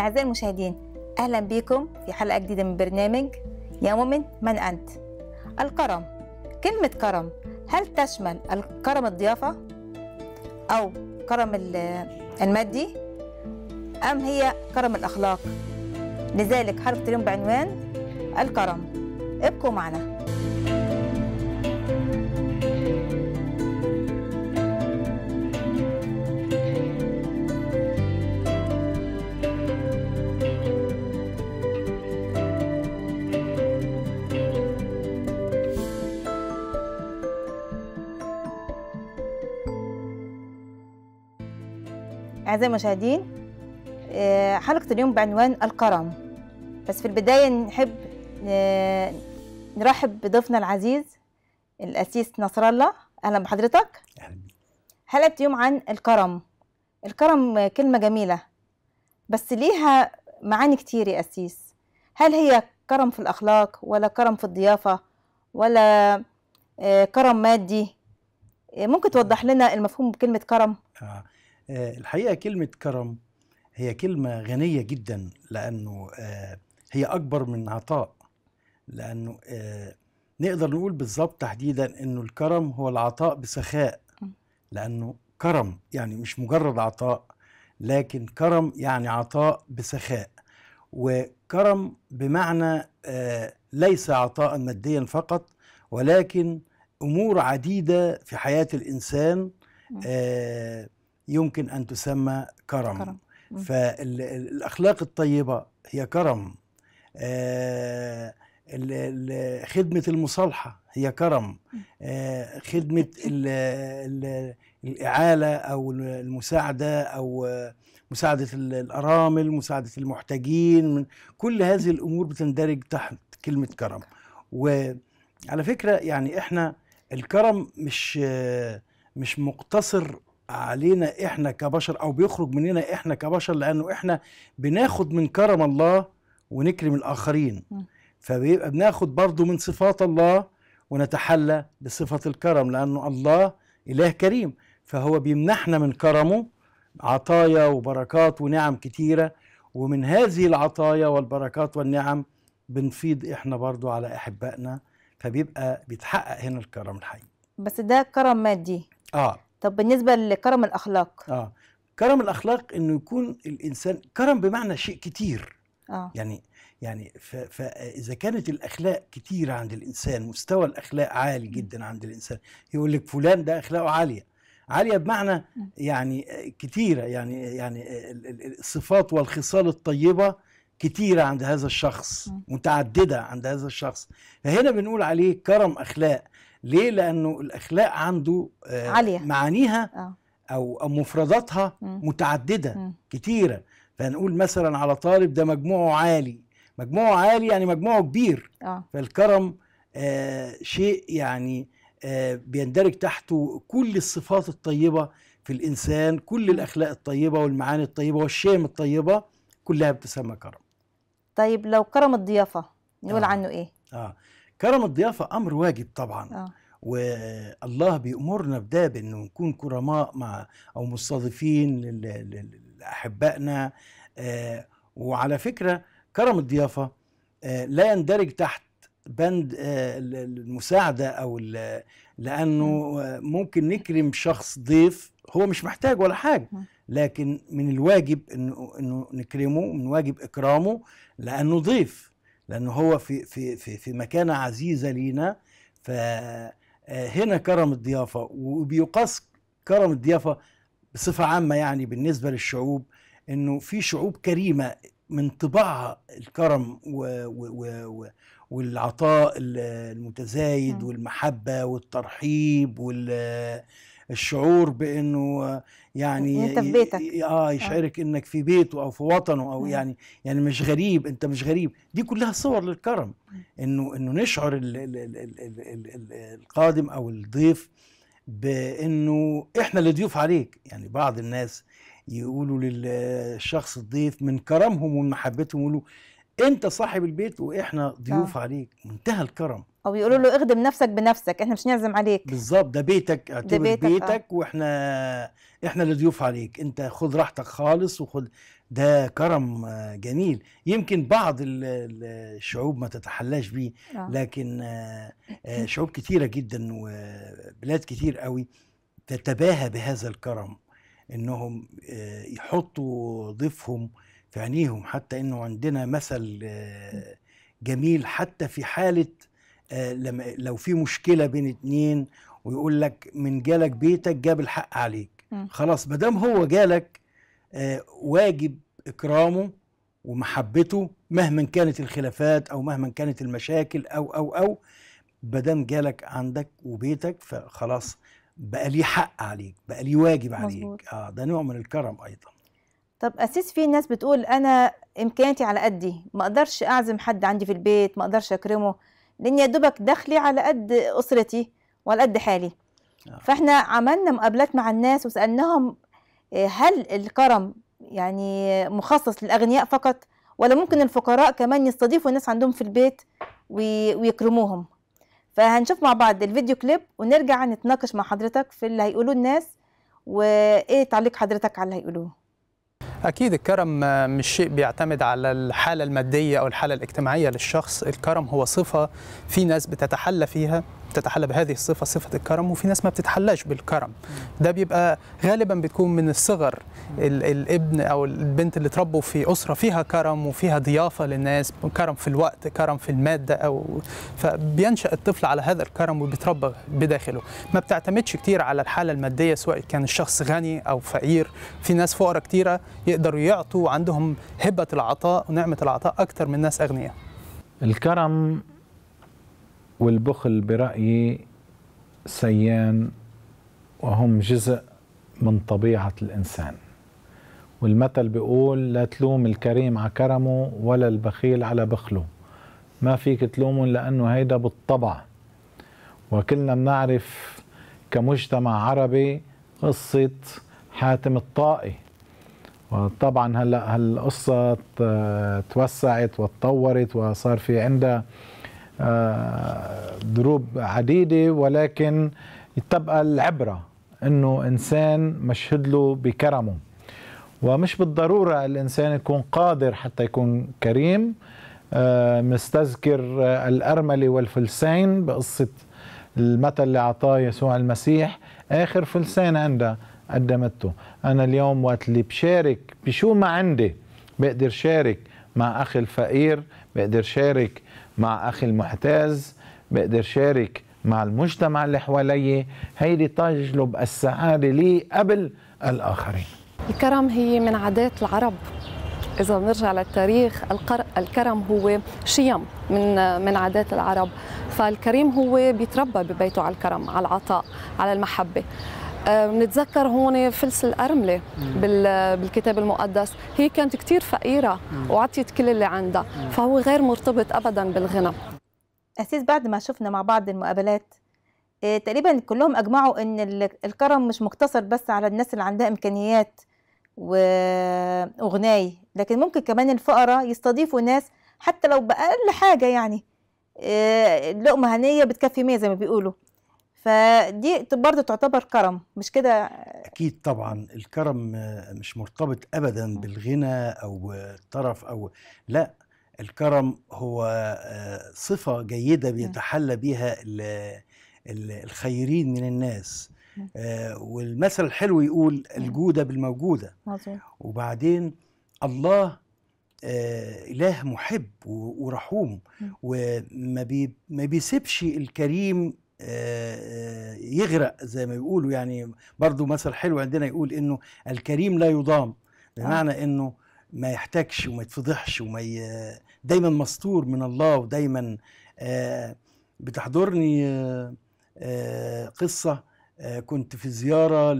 أعزائي المشاهدين أهلا بكم في حلقة جديدة من برنامج يا مؤمن من أنت الكرم كلمة كرم هل تشمل الكرم الضيافة أو كرم المادي أم هي كرم الأخلاق لذلك حلقة اليوم بعنوان الكرم ابقوا معنا أعزائي المشاهدين آه، حلقة اليوم بعنوان الكرم بس في البداية نحب آه، نرحب بضيفنا العزيز الأسيس نصر الله أهلا بحضرتك أهلا حلقة اليوم عن الكرم الكرم كلمة جميلة بس ليها معاني كتير يا أسيس هل هي كرم في الأخلاق ولا كرم في الضيافة ولا آه، كرم مادي ممكن توضح لنا المفهوم بكلمة كرم؟ آه. آه، الحقيقه كلمه كرم هي كلمه غنيه جدا لانه آه، هي اكبر من عطاء لانه آه، نقدر نقول بالظبط تحديدا انه الكرم هو العطاء بسخاء لانه كرم يعني مش مجرد عطاء لكن كرم يعني عطاء بسخاء وكرم بمعنى ليس عطاء ماديا فقط ولكن امور عديده في حياه الانسان آه يمكن أن تسمى كرم, كرم. فالأخلاق الطيبة هي كرم آه، خدمة المصالحة هي كرم آه، خدمة الإعالة أو المساعدة أو مساعدة الأرامل مساعدة المحتاجين كل هذه الأمور بتندرج تحت كلمة كرم وعلى فكرة يعني إحنا الكرم مش مش مقتصر علينا احنا كبشر او بيخرج مننا احنا كبشر لانه احنا بناخد من كرم الله ونكرم الاخرين فبيبقى بناخد برضه من صفات الله ونتحلى بصفه الكرم لانه الله اله كريم فهو بيمنحنا من كرمه عطايا وبركات ونعم كتيره ومن هذه العطايا والبركات والنعم بنفيض احنا برضو على احبائنا فبيبقى بيتحقق هنا الكرم الحقيقي بس ده كرم مادي اه طب بالنسبه لكرم الاخلاق اه كرم الاخلاق انه يكون الانسان كرم بمعنى شيء كتير آه. يعني يعني فاذا كانت الاخلاق كتيرة عند الانسان مستوى الاخلاق عالي جدا عند الانسان يقول لك فلان ده اخلاقه عاليه عاليه بمعنى يعني كتيره يعني يعني الصفات والخصال الطيبه كتيره عند هذا الشخص متعدده عند هذا الشخص فهنا بنقول عليه كرم اخلاق ليه لانه الاخلاق عنده آه عالية. معانيها آه. او مفرداتها م. متعدده م. كتيره فهنقول مثلا على طالب ده مجموعه عالي مجموعه عالي يعني مجموعه كبير آه. فالكرم آه شيء يعني آه بيندرج تحته كل الصفات الطيبه في الانسان كل الاخلاق الطيبه والمعاني الطيبه والشيم الطيبه كلها بتسمى كرم طيب لو كرم الضيافه نقول آه. عنه ايه اه كرم الضيافه امر واجب طبعا آه. والله بيأمرنا بده بأنه نكون كرماء مع أو مستضيفين لأحبائنا آه وعلى فكرة كرم الضيافة آه لا يندرج تحت بند آه، المساعدة أو لأنه آه، ممكن نكرم شخص ضيف هو مش محتاج ولا حاجة لكن من الواجب أنه نكرمه من واجب إكرامه لأنه ضيف لانه هو في في في في مكانه عزيزه لينا فهنا آه، كرم الضيافه وبيقاس كرم الضيافه بصفه عامه يعني بالنسبه للشعوب انه في شعوب كريمه من طباعها الكرم و و و والعطاء المتزايد والمحبه والترحيب وال الشعور بانه يعني انت في بيتك آه،, اه يشعرك انك في بيته او في وطنه او يعني يعني مش غريب انت مش غريب دي كلها صور للكرم انه انه نشعر الـ الـ الـ الـ الـ الـ القادم او الضيف بانه احنا اللي ضيوف عليك يعني بعض الناس يقولوا للشخص الضيف من كرمهم ومن محبتهم يقولوا انت صاحب البيت واحنا ضيوف آه. عليك منتهى الكرم او يقولوا له اخدم نفسك بنفسك احنا مش نعزم عليك بالظبط ده بيتك اعتبر ده بيتك, بيتك آه. واحنا احنا اللي ضيوف عليك انت خد راحتك خالص وخد ده كرم آه، جميل يمكن بعض الشعوب ما تتحلاش بيه آه. لكن آه، شعوب كتيره جدا وبلاد كتير قوي تتباهى بهذا الكرم انهم يحطوا ضيفهم في عينيهم حتى انه عندنا مثل جميل حتى في حاله آه، لما لو في مشكله بين اتنين ويقول لك من جالك بيتك جاب الحق عليك خلاص ما دام هو جالك آه، واجب اكرامه ومحبته مهما كانت الخلافات او مهما كانت المشاكل او او او ما دام جالك عندك وبيتك فخلاص بقى ليه حق عليك بقى ليه واجب عليك مزبوط. اه ده نوع من الكرم ايضا طب اسيس في ناس بتقول انا امكانياتي على قدي ما اقدرش اعزم حد عندي في البيت ما اقدرش اكرمه لان يا دوبك دخلي على قد اسرتي وعلى قد حالي آه. فاحنا عملنا مقابلات مع الناس وسالناهم آه، هل الكرم يعني مخصص للاغنياء فقط ولا ممكن الفقراء كمان يستضيفوا الناس عندهم في البيت ويكرموهم فهنشوف مع بعض الفيديو كليب ونرجع نتناقش مع حضرتك في اللي هيقولوه الناس وايه تعليق حضرتك على اللي هيقولوه أكيد الكرم آه، مش شيء بيعتمد على الحالة المادية أو الحالة الاجتماعية للشخص الكرم هو صفة في ناس بتتحلى فيها بتتحلى بهذه الصفه صفه الكرم وفي ناس ما بتتحلاش بالكرم ده بيبقى غالبا بتكون من الصغر الابن او البنت اللي تربوا في اسره فيها كرم وفيها ضيافه للناس كرم في الوقت كرم في الماده او فبينشا الطفل على هذا الكرم وبيتربى بداخله ما بتعتمدش كتير على الحاله الماديه سواء كان الشخص غني او فقير في ناس فقراء كتيره يقدروا يعطوا عندهم هبه العطاء ونعمه العطاء اكتر من ناس اغنياء الكرم والبخل برأيي سيان وهم جزء من طبيعة الإنسان والمثل بيقول لا تلوم الكريم على كرمه ولا البخيل على بخله ما فيك تلومه لأنه هيدا بالطبع وكلنا بنعرف كمجتمع عربي قصة حاتم الطائي وطبعا هلا هالقصة توسعت وتطورت وصار في عندها آه، دروب عديدة ولكن تبقى العبرة أنه إنسان مشهد له بكرمه ومش بالضرورة الإنسان يكون قادر حتى يكون كريم آه، مستذكر الأرملة والفلسين بقصة المثل اللي أعطاه يسوع المسيح آخر فلسين عندها قدمته أنا اليوم وقت اللي بشارك بشو ما عندي بقدر شارك مع أخي الفقير بقدر شارك مع أخي المحتاز بقدر شارك مع المجتمع اللي حوالي هيدي تجلب السعادة لي قبل الآخرين الكرم هي من عادات العرب إذا بنرجع للتاريخ الكرم هو شيم من من عادات العرب فالكريم هو بيتربى ببيته على الكرم على العطاء على المحبة بنتذكر آه، هون فلس الأرملة بالكتاب المقدس هي كانت كثير فقيرة وعطيت كل اللي عندها فهو غير مرتبط أبدا بالغنى أسيس بعد ما شفنا مع بعض المقابلات آه، تقريبا كلهم أجمعوا أن الكرم مش مقتصر بس على الناس اللي عندها إمكانيات واغناي لكن ممكن كمان الفقراء يستضيفوا ناس حتى لو بأقل حاجة يعني آه، لقمة هنية بتكفي مية زي ما بيقولوا فدي برضه تعتبر كرم مش كده اكيد طبعا الكرم مش مرتبط ابدا بالغنى او الطرف او لا الكرم هو آه، صفه جيده بيتحلى بها الخيرين من الناس آه، والمثل الحلو يقول الجوده بالموجوده مظبوط وبعدين الله آه، اله محب ورحوم وما بيسيبش الكريم آه، آه، يغرق زي ما بيقولوا يعني برضو مثل حلو عندنا يقول انه الكريم لا يضام بمعنى آه. انه ما يحتكش وما يتفضحش وما ي... دايما مستور من الله ودايما بتحضرني قصه كنت في زياره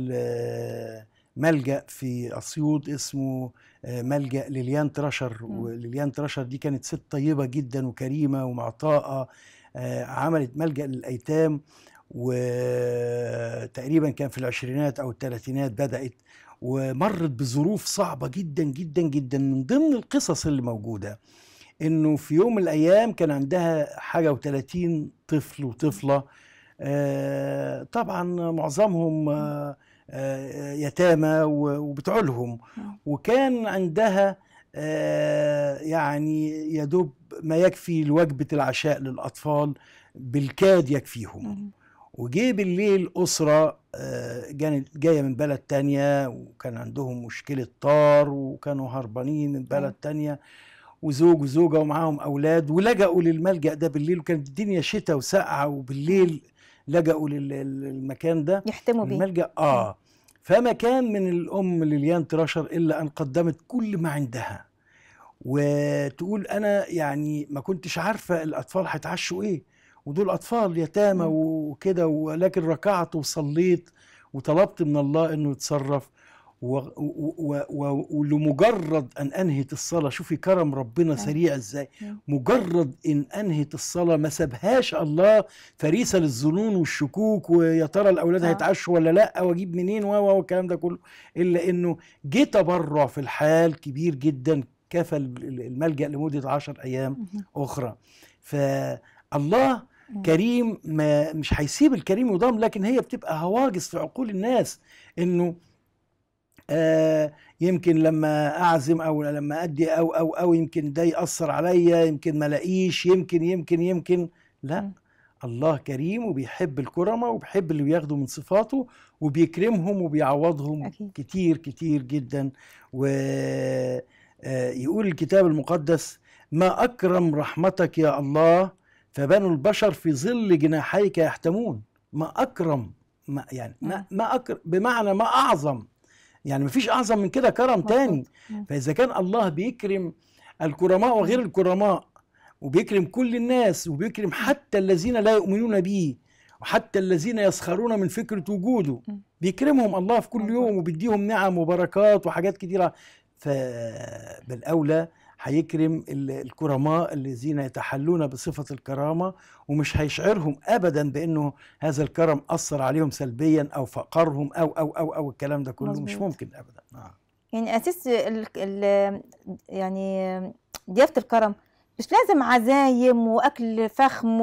ملجا في اسيوط اسمه ملجا لليان ترشر وليليان ترشر دي كانت ست طيبه جدا وكريمه ومعطاءه آه، عملت ملجأ للأيتام وتقريبا كان في العشرينات أو الثلاثينات بدأت ومرت بظروف صعبة جدا جدا جدا من ضمن القصص اللي موجودة انه في يوم من الايام كان عندها حاجه و30 طفل وطفله آه طبعا معظمهم آه, آه، يتامى وبتعولهم نعم. وكان عندها آه، يعني يدوب ما يكفي لوجبة العشاء للأطفال بالكاد يكفيهم وجه بالليل أسرة آه، جاية من بلد تانية وكان عندهم مشكلة طار وكانوا هربانين من بلد أيوه. تانية وزوج وزوجة ومعاهم أولاد ولجأوا للملجأ ده بالليل وكانت الدنيا شتاء وساقعة وبالليل لجأوا للمكان ده يحتموا بيه الملجأ آه فما كان من الام ليليان تراشر الا ان قدمت كل ما عندها وتقول انا يعني ما كنتش عارفه الاطفال هيتعشوا ايه ودول اطفال يتامى وكده ولكن ركعت وصليت وطلبت من الله انه يتصرف ولمجرد ان انهت الصلاه شوفي كرم ربنا نعم. سريع ازاي نعم. مجرد ان انهت الصلاه ما سابهاش الله فريسه للظنون والشكوك ويا ترى الاولاد آه. هيتعشوا ولا لا واجيب منين و والكلام ده كله الا انه جه تبرع في الحال كبير جدا كفى الملجا لمده عشر ايام اخرى فالله كريم ما مش هيسيب الكريم يضام لكن هي بتبقى هواجس في عقول الناس انه آه، يمكن لما اعزم او لما ادي او او او يمكن ده ياثر عليا يمكن ما الاقيش يمكن يمكن يمكن لا الله كريم وبيحب الكرمة وبيحب اللي بياخدوا من صفاته وبيكرمهم وبيعوضهم أكيد. كتير كتير جدا ويقول آه، الكتاب المقدس ما أكرم رحمتك يا الله فبنو البشر في ظل جناحيك يحتمون ما أكرم ما يعني ما, ما أكرم بمعنى ما أعظم يعني مفيش أعظم من كده كرم تاني فإذا كان الله بيكرم الكرماء وغير الكرماء وبيكرم كل الناس وبيكرم حتى الذين لا يؤمنون به وحتى الذين يسخرون من فكرة وجوده بيكرمهم الله في كل يوم وبيديهم نعم وبركات وحاجات كتيرة فبالأولى هيكرم الكرماء الذين يتحلون بصفة الكرامة ومش هيشعرهم أبدا بأنه هذا الكرم أثر عليهم سلبيا أو فقرهم أو أو أو أو الكلام ده كله مزبوط. مش ممكن أبدا آه. يعني أساس الـ الـ يعني ضيافة الكرم مش لازم عزايم وأكل فخم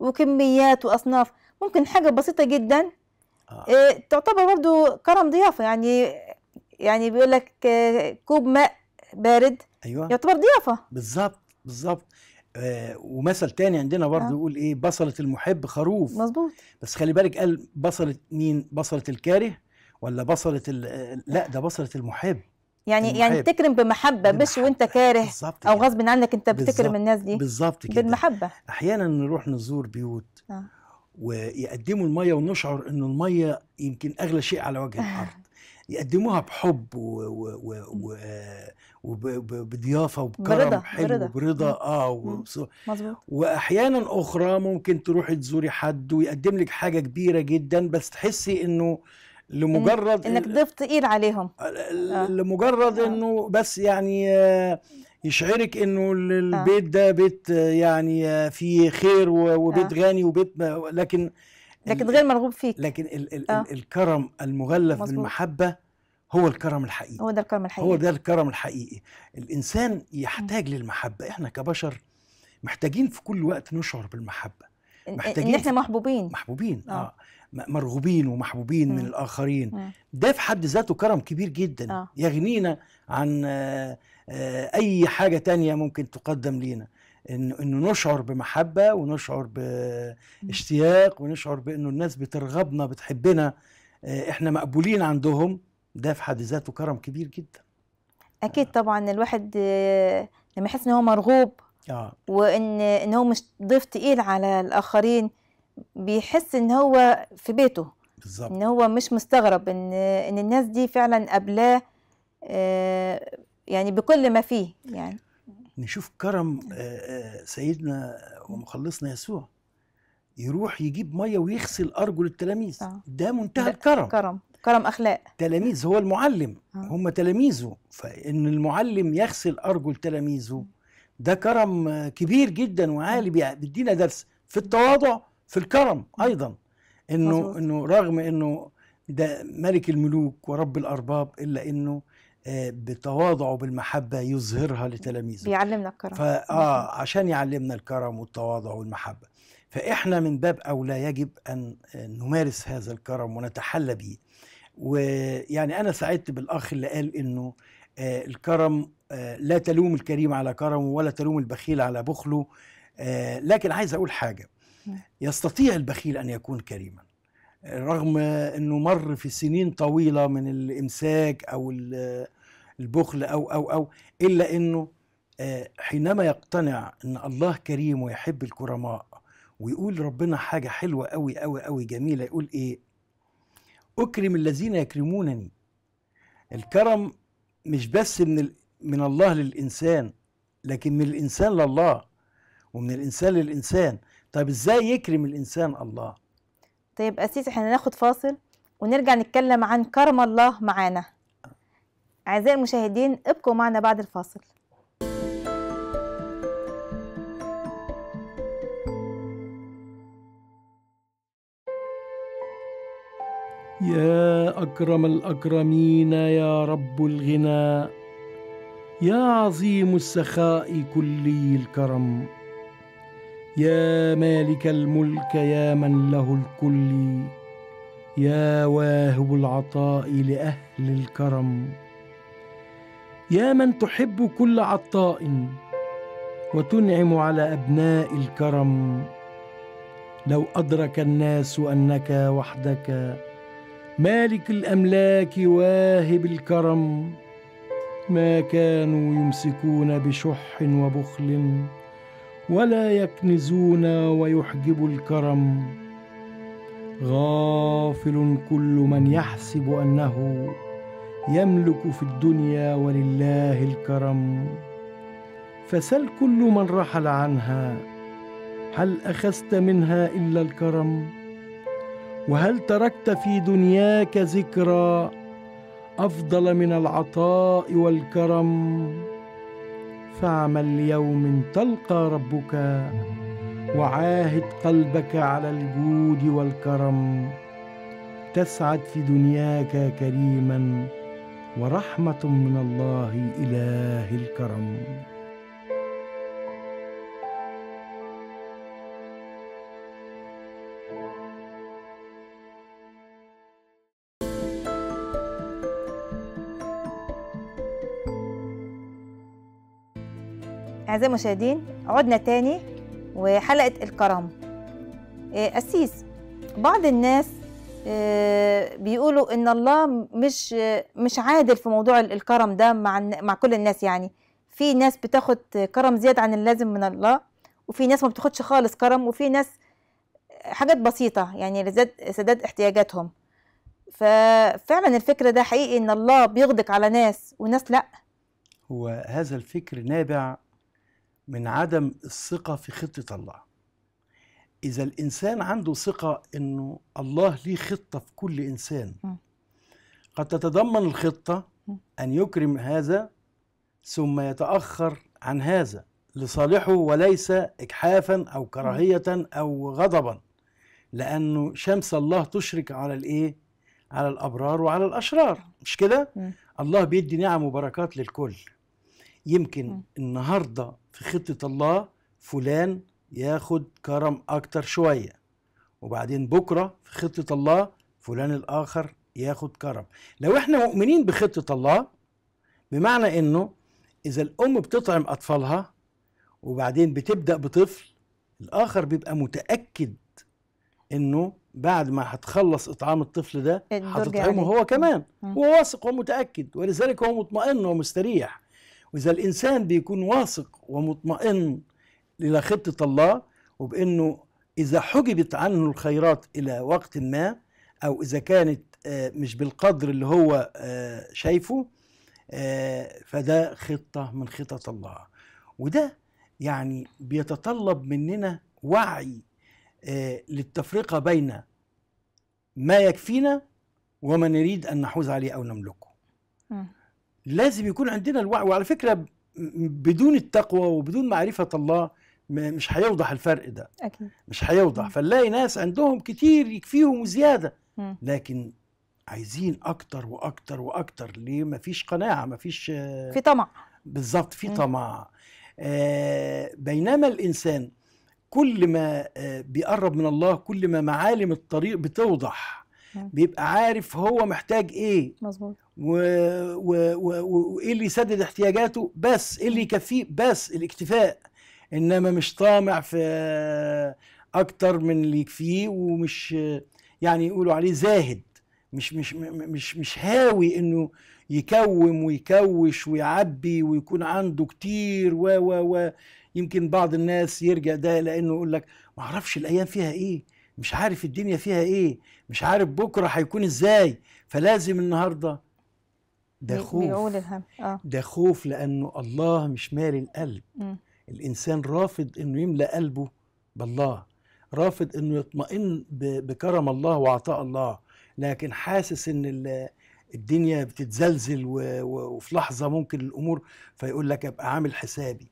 وكميات وأصناف ممكن حاجة بسيطة جدا آه. آه. تعتبر برضو كرم ضيافة يعني يعني بيقول لك كوب ماء بارد ايوه يعتبر ضيافه بالظبط بالظبط آه ومثل تاني عندنا برضه آه. يقول ايه بصله المحب خروف مظبوط بس خلي بالك قال بصله مين بصله الكاره ولا بصله آه، لا ده بصله المحب يعني, يعني المحب. يعني تكرم بمحبه مش وانت كاره او غصب عنك انت بتكرم الناس دي بالظبط كده بالمحبه احيانا نروح نزور بيوت آه. ويقدموا الميه ونشعر ان الميه يمكن اغلى شيء على وجه الارض يقدموها بحب و... و... و... و... وبضيافه وبكرم برضا حلو برضا, مم. اه مظبوط واحيانا اخرى ممكن تروحي تزوري حد ويقدم لك حاجه كبيره جدا بس تحسي انه لمجرد انك ضيف ايد عليهم آه، آه. لمجرد آه. انه بس يعني آه، يشعرك انه البيت ده بيت يعني فيه خير وبيت آه. غني وبيت لكن لكن غير مرغوب فيك لكن ال ال آه. الكرم المغلف مزبوط. بالمحبه هو الكرم الحقيقي هو ده الكرم الحقيقي هو ده الكرم الحقيقي الانسان يحتاج للمحبه احنا كبشر محتاجين في كل وقت نشعر بالمحبه محتاجين ان احنا محبوبين محبوبين اه, آه. مرغوبين ومحبوبين مم. من الاخرين مم. ده في حد ذاته كرم كبير جدا آه. يغنينا عن آه، آه، اي حاجه تانية ممكن تقدم لينا انه إن نشعر بمحبه ونشعر باشتياق ونشعر بانه الناس بترغبنا بتحبنا آه، احنا مقبولين عندهم ده في حد ذاته كرم كبير جدا اكيد طبعا الواحد آه، لما يحس ان هو مرغوب آه. وان ان هو مش ضيف تقيل على الاخرين بيحس ان هو في بيته بالظبط ان هو مش مستغرب ان ان الناس دي فعلا آه يعني بكل ما فيه يعني نشوف كرم آه، آه، سيدنا ومخلصنا يسوع يروح يجيب ميه ويغسل ارجل التلاميذ آه. ده منتهى الكرم كرم كرم اخلاق تلاميذ هو المعلم آه. هم تلاميذه فان المعلم يغسل ارجل تلاميذه ده كرم كبير جدا وعالي بيدينا درس في التواضع في الكرم ايضا انه انه رغم انه ده ملك الملوك ورب الارباب الا انه آه، بتواضعه بالمحبة يظهرها لتلاميذه بيعلمنا الكرم اه عشان يعلمنا الكرم والتواضع والمحبة فإحنا من باب أولى يجب أن آه، نمارس هذا الكرم ونتحلى به ويعني انا سعدت بالاخ اللي قال انه آه الكرم آه لا تلوم الكريم على كرمه ولا تلوم البخيل على بخله آه لكن عايز اقول حاجه نعم. يستطيع البخيل ان يكون كريما رغم انه مر في سنين طويله من الامساك او البخل او او او الا انه آه، حينما يقتنع ان الله كريم ويحب الكرماء ويقول ربنا حاجه حلوه قوي قوي قوي جميله يقول ايه اكرم الذين يكرمونني الكرم مش بس من ال... من الله للانسان لكن من الانسان لله ومن الانسان للانسان طيب ازاي يكرم الانسان الله طيب اسيس احنا ناخد فاصل ونرجع نتكلم عن كرم الله معانا اعزائي المشاهدين ابقوا معنا بعد الفاصل يا اكرم الاكرمين يا رب الغناء يا عظيم السخاء كلي الكرم يا مالك الملك يا من له الكل يا واهب العطاء لاهل الكرم يا من تحب كل عطاء وتنعم على ابناء الكرم لو ادرك الناس انك وحدك مالك الاملاك واهب الكرم ما كانوا يمسكون بشح وبخل ولا يكنزون ويحجب الكرم غافل كل من يحسب انه يملك في الدنيا ولله الكرم فسل كل من رحل عنها هل اخذت منها الا الكرم وهل تركت في دنياك ذكرى افضل من العطاء والكرم فاعمل ليوم تلقى ربك وعاهد قلبك على الجود والكرم تسعد في دنياك كريما ورحمه من الله اله الكرم أعزائي المشاهدين عدنا تاني وحلقة الكرم قسيس آه، بعض الناس آه، بيقولوا ان الله مش مش عادل في موضوع الكرم ده مع مع كل الناس يعني في ناس بتاخد كرم زياده عن اللازم من الله وفي ناس ما بتاخدش خالص كرم وفي ناس حاجات بسيطه يعني لزاد سداد احتياجاتهم ففعلا الفكرة ده حقيقي ان الله بيغدق على ناس وناس لا هو هذا الفكر نابع من عدم الثقة في خطة الله إذا الإنسان عنده ثقة أنه الله ليه خطة في كل إنسان قد تتضمن الخطة أن يكرم هذا ثم يتأخر عن هذا لصالحه وليس إجحافا أو كراهية أو غضبا لأنه شمس الله تشرك على الإيه؟ على الأبرار وعلى الأشرار مش كده؟ الله بيدي نعم وبركات للكل يمكن النهارده في خطه الله فلان ياخد كرم اكتر شويه وبعدين بكره في خطه الله فلان الاخر ياخد كرم لو احنا مؤمنين بخطه الله بمعنى انه اذا الام بتطعم اطفالها وبعدين بتبدا بطفل الاخر بيبقى متاكد انه بعد ما هتخلص اطعام الطفل ده هتطعمه هو كمان هو واثق ومتاكد ولذلك هو مطمئن ومستريح واذا الانسان بيكون واثق ومطمئن الى خطه الله وبانه اذا حجبت عنه الخيرات الى وقت ما او اذا كانت آه، مش بالقدر اللي هو آه، شايفه آه، فده خطه من خطط الله وده يعني بيتطلب مننا وعي للتفرقه بين ما يكفينا وما نريد ان نحوز عليه او نملكه لازم يكون عندنا الوعي وعلى فكره بدون التقوى وبدون معرفه الله مش هيوضح الفرق ده أكيد. مش هيوضح فنلاقي ناس عندهم كتير يكفيهم وزياده لكن عايزين اكتر واكتر واكتر ليه مفيش قناعه مفيش في طمع بالظبط في طمع آه بينما الانسان كل ما آه بيقرب من الله كل ما معالم الطريق بتوضح م. بيبقى عارف هو محتاج ايه مظبوط وايه اللي يسدد احتياجاته بس ايه اللي يكفيه بس الاكتفاء انما مش طامع في اكتر من اللي يكفيه ومش يعني يقولوا عليه زاهد مش مش مش مش هاوي انه يكوم ويكوش ويعبي ويكون عنده كتير و و و يمكن بعض الناس يرجع ده لانه يقول لك ما اعرفش الايام فيها ايه مش عارف الدنيا فيها ايه مش عارف بكره هيكون ازاي فلازم النهارده ده خوف بيقول الهم آه. ده خوف لانه الله مش مالي القلب م. الانسان رافض انه يملى قلبه بالله رافض انه يطمئن بكرم الله وعطاء الله لكن حاسس ان الدنيا بتتزلزل وفي لحظه ممكن الامور فيقول لك ابقى عامل حسابي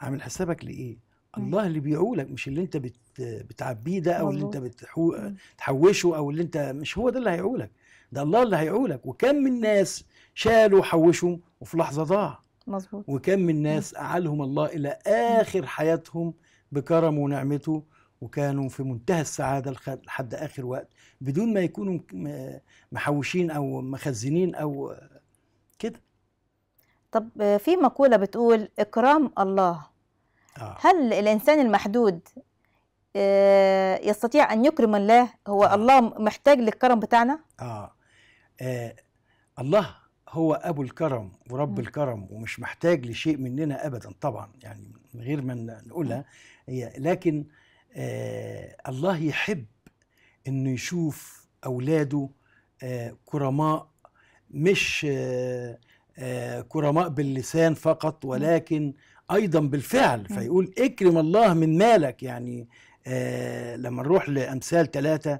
عامل حسابك لايه الله اللي بيعولك مش اللي انت بتعبيه ده او اللي انت بتحوشه او اللي انت مش هو ده اللي هيعولك ده الله اللي هيعولك وكم من ناس شالوا حوشوا وفي لحظه ضاع مظبوط وكم من ناس اعلهم الله الى اخر حياتهم بكرمه ونعمته وكانوا في منتهى السعاده لحد اخر وقت بدون ما يكونوا محوشين او مخزنين او كده طب في مقوله بتقول اكرام الله آه. هل الانسان المحدود آه، يستطيع ان يكرم الله هو آه. الله محتاج للكرم بتاعنا اه, آه. الله هو ابو الكرم ورب م. الكرم ومش محتاج لشيء مننا ابدا طبعا يعني من غير ما نقولها هي لكن آه الله يحب انه يشوف اولاده آه كرماء مش آه آه كرماء باللسان فقط ولكن ايضا بالفعل فيقول اكرم الله من مالك يعني آه لما نروح لامثال ثلاثة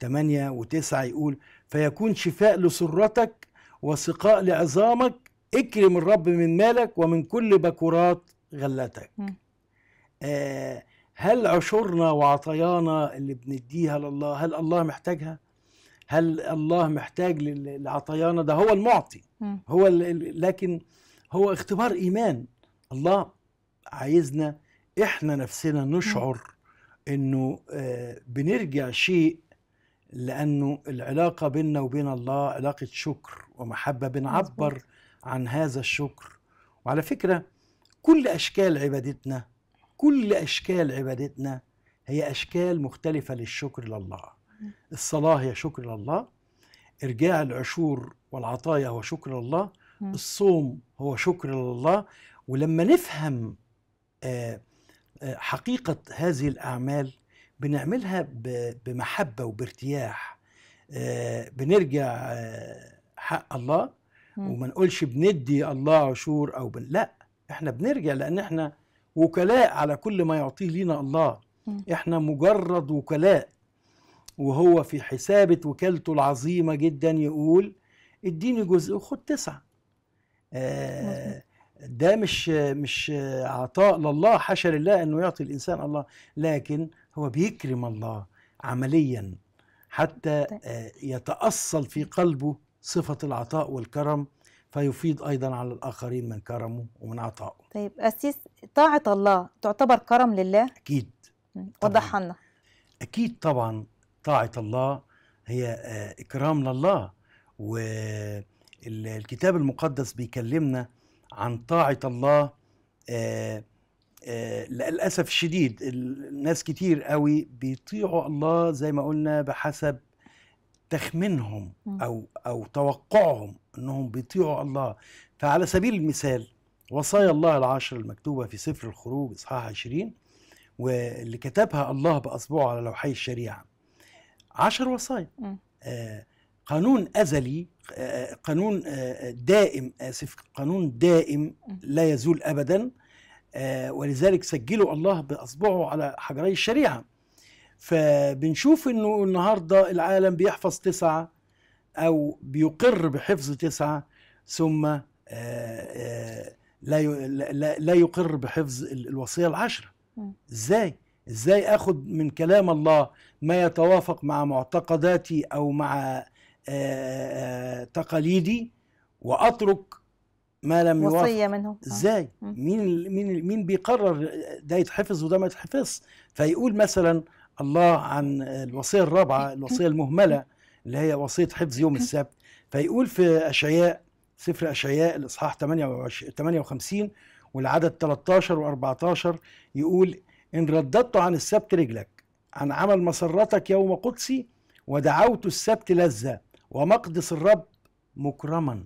ثمانية وتسعة يقول فيكون شفاء لسرتك وسقاء لعظامك اكرم الرب من مالك ومن كل بكورات غلتك آه هل عشورنا وعطايانا اللي بنديها لله هل الله محتاجها هل الله محتاج لعطايانا ده هو المعطي هو لكن هو اختبار ايمان الله عايزنا احنا نفسنا نشعر انه آه بنرجع شيء لأنه العلاقة بيننا وبين الله علاقة شكر ومحبة بنعبر عن هذا الشكر وعلى فكرة كل أشكال عبادتنا كل أشكال عبادتنا هي أشكال مختلفة للشكر لله الصلاة هي شكر لله إرجاع العشور والعطايا هو شكر لله الصوم هو شكر لله ولما نفهم آه، آه، حقيقة هذه الأعمال بنعملها بمحبه وبارتياح آه، بنرجع آه، حق الله وما نقولش بندي الله عشور او بن... لا احنا بنرجع لان احنا وكلاء على كل ما يعطيه لنا الله احنا مجرد وكلاء وهو في حسابة وكالته العظيمة جدا يقول اديني جزء وخد تسعة آه، ده مش مش عطاء لله حاشا لله انه يعطي الانسان الله لكن هو بيكرم الله عمليا حتى طيب. آه، يتأصل في قلبه صفة العطاء والكرم فيفيض أيضا على الآخرين من كرمه ومن عطائه طيب أسيس طاعة الله تعتبر كرم لله؟ أكيد وضحنا لنا أكيد طبعا طاعة الله هي آه، إكرام لله والكتاب المقدس بيكلمنا عن طاعة الله آه، آه، للاسف الشديد الناس كتير قوي بيطيعوا الله زي ما قلنا بحسب تخمينهم او او توقعهم انهم بيطيعوا الله فعلى سبيل المثال وصايا الله العشر المكتوبه في سفر الخروج اصحاح 20 واللي كتبها الله باصبعه على لوحي الشريعه عشر وصايا آه، قانون ازلي آه، قانون دائم اسف قانون دائم لا يزول ابدا آه، ولذلك سجله الله باصبعه على حجري الشريعه فبنشوف انه النهارده العالم بيحفظ تسعه او بيقر بحفظ تسعه ثم آه، آه، لا لا يقر بحفظ الوصيه العشره ازاي ازاي اخد من كلام الله ما يتوافق مع معتقداتي او مع تقاليدي واترك ما لم يوافق وصيه منهم ازاي مين مين مين بيقرر ده يتحفظ وده ما يتحفظش فيقول مثلا الله عن الوصيه الرابعه الوصيه المهمله اللي هي وصيه حفظ يوم السبت فيقول في اشعياء سفر اشعياء الاصحاح 58 والعدد 13 و14 يقول ان رددت عن السبت رجلك عن عمل مسرتك يوم قدسي ودعوت السبت لذه ومقدس الرب مكرما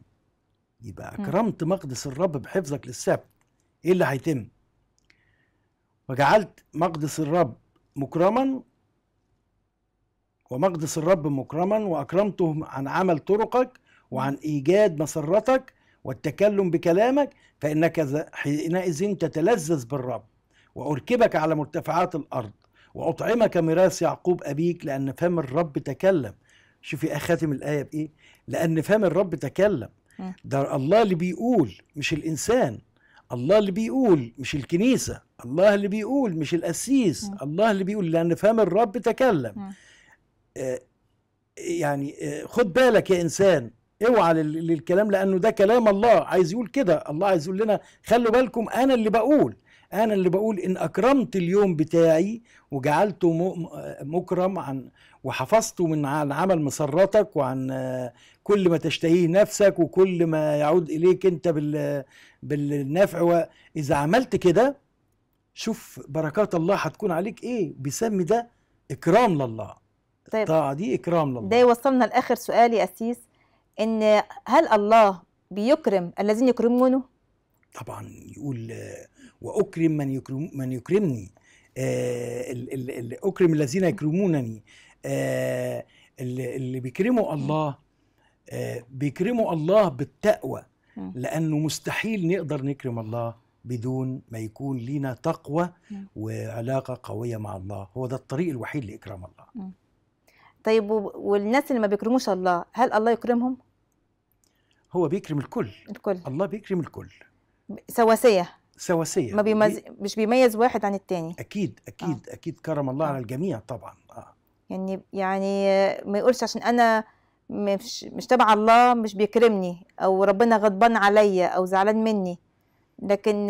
يبقى أكرمت مقدس الرب بحفظك للسبت إيه اللي هيتم وجعلت مقدس الرب مكرما ومقدس الرب مكرما وأكرمته عن عمل طرقك وعن إيجاد مسرتك والتكلم بكلامك فإنك حينئذ تتلذذ بالرب وأركبك على مرتفعات الأرض وأطعمك ميراث يعقوب أبيك لأن فم الرب تكلم شوفي خاتم الآية بإيه لأن فم الرب تكلم ده الله اللي بيقول مش الانسان الله اللي بيقول مش الكنيسه الله اللي بيقول مش القسيس الله اللي بيقول لان فهم الرب تكلم آه يعني آه خد بالك يا انسان اوعى للكلام لانه ده كلام الله عايز يقول كده الله عايز يقول لنا خلوا بالكم انا اللي بقول انا اللي بقول ان اكرمت اليوم بتاعي وجعلته مكرم عن وحفظته من عن عمل مسراتك وعن كل ما تشتهيه نفسك وكل ما يعود اليك انت بال بالنفع واذا عملت كده شوف بركات الله هتكون عليك ايه بيسمي ده اكرام لله طيب طاعه دي اكرام لله ده يوصلنا لاخر سؤال يا اسيس ان هل الله بيكرم الذين يكرمونه طبعا يقول واكرم من يكرم من يكرمني آه، ال اكرم الذين يكرمونني آه، اللي بيكرموا الله آه، بيكرموا الله بالتقوى لانه مستحيل نقدر نكرم الله بدون ما يكون لينا تقوى وعلاقه قويه مع الله هو ده الطريق الوحيد لاكرام الله طيب والناس اللي ما بيكرموش الله هل الله يكرمهم هو بيكرم الكل الكل الله بيكرم الكل سواسيه سواسيه ما بيمز... مش بيميز واحد عن الثاني اكيد اكيد آه. اكيد كرم الله آه. على الجميع طبعا اه يعني يعني ما يقولش عشان انا مش مش تبع الله مش بيكرمني او ربنا غضبان عليا او زعلان مني لكن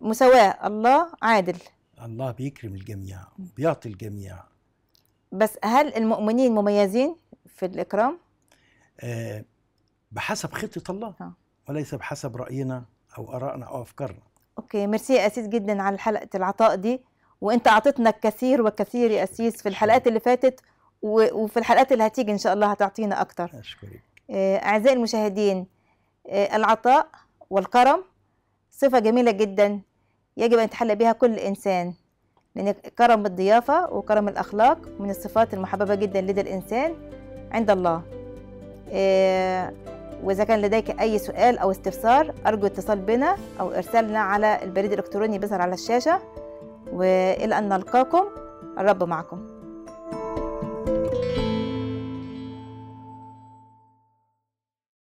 مساواه الله عادل الله بيكرم الجميع بيعطي الجميع بس هل المؤمنين مميزين في الاكرام آه بحسب خطه الله آه. وليس بحسب راينا او ارائنا او افكارنا اوكي ميرسي يا اسيس جدا على حلقه العطاء دي وانت اعطيتنا كثير وكثير يا اسيس في الحلقات اللي فاتت وفي الحلقات اللي هتيجي ان شاء الله هتعطينا اكتر اشكرك آه، اعزائي المشاهدين آه، العطاء والكرم صفه جميله جدا يجب ان يتحلى بها كل انسان لان كرم الضيافه وكرم الاخلاق من الصفات المحببه جدا لدى الانسان عند الله آه، واذا كان لديك اي سؤال او استفسار ارجو اتصال بنا او ارسالنا على البريد الالكتروني بيظهر على الشاشه والى ان نلقاكم الرب معكم